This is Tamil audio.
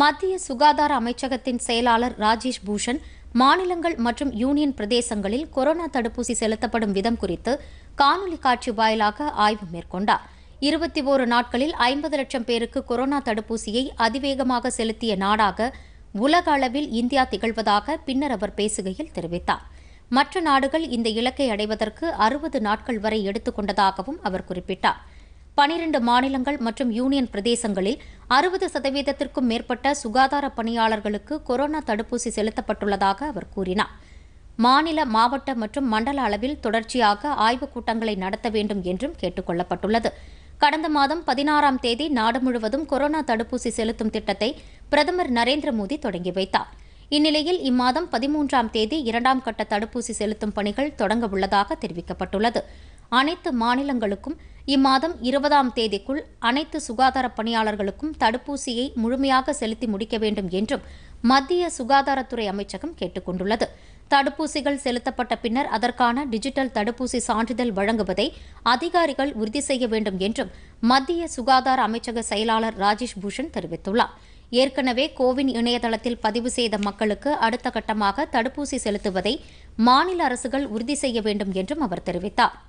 மத்திய சுகாதார அமைச்சகத்தின் செயலாளர் ராஜேஷ் பூஷன் மாநிலங்கள் மற்றும் யூனியன் பிரதேசங்களில் கொரோனா தடுப்பூசி செலுத்தப்படும் விதம் குறித்து காணொலி காட்சி வாயிலாக ஆய்வு மேற்கொண்டார் இருபத்தி ஓரு நாட்களில் ஐம்பது லட்சம் பேருக்கு கொரோனா தடுப்பூசியை அதிவேகமாக செலுத்திய நாடாக உலக அளவில் இந்தியா திகழ்வதாக பின்னர் அவர் பேசுகையில் தெரிவித்தார் மற்ற நாடுகள் இந்த இலக்கை அடைவதற்கு அறுபது நாட்கள் வரை எடுத்துக்கொண்டதாகவும் அவர் குறிப்பிட்டார் பனிரண்டு மாநிலங்கள் மற்றும் யூனியன் பிரதேசங்களில் அறுபது சதவீதத்திற்கும் மேற்பட்ட சுகாதார பணியாளர்களுக்கு கொரோனா தடுப்பூசி செலுத்தப்பட்டுள்ளதாக அவர் கூறினார் மாநில மாவட்ட மற்றும் மண்டல அளவில் தொடர்ச்சியாக ஆய்வுக் கூட்டங்களை நடத்த வேண்டும் என்றும் கேட்டுக் கொள்ளப்பட்டுள்ளது கடந்த மாதம் பதினாறாம் தேதி நாடு முழுவதும் கொரோனா தடுப்பூசி செலுத்தும் திட்டத்தை பிரதமர் நரேந்திர மோடி தொடங்கி வைத்தார் இந்நிலையில் இம்மாதம் பதிமூன்றாம் தேதி இரண்டாம் கட்ட தடுப்பூசி செலுத்தும் பணிகள் தொடங்க உள்ளதாக தெரிவிக்கப்பட்டுள்ளது அனைத்து மாநிலங்களுக்கும் இம்மாதம் இருபதாம் தேதிக்குள் அனைத்து சுகாதார பணியாளர்களுக்கும் தடுப்பூசியை முழுமையாக செலுத்தி முடிக்க வேண்டும் என்றும் மத்திய சுகாதாரத்துறை அமைச்சகம் கேட்டுக் கொண்டுள்ளது தடுப்பூசிகள் செலுத்தப்பட்ட பின்னர் அதற்கான டிஜிட்டல் தடுப்பூசி சான்றிதழ் வழங்குவதை அதிகாரிகள் உறுதி செய்ய வேண்டும் என்றும் மத்திய சுகாதார அமைச்சக செயலாளர் ராஜேஷ் பூஷன் தெரிவித்துள்ளார் ஏற்கனவே கோவின் இணையதளத்தில் பதிவு செய்த மக்களுக்கு அடுத்த கட்டமாக தடுப்பூசி செலுத்துவதை மாநில அரசுகள் உறுதி செய்ய வேண்டும் என்றும் அவர் தெரிவித்தாா்